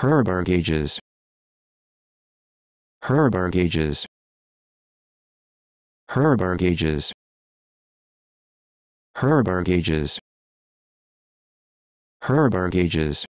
Herber gauges. Herber gauges. Herber gauges. Herber gauges. Herber gauges.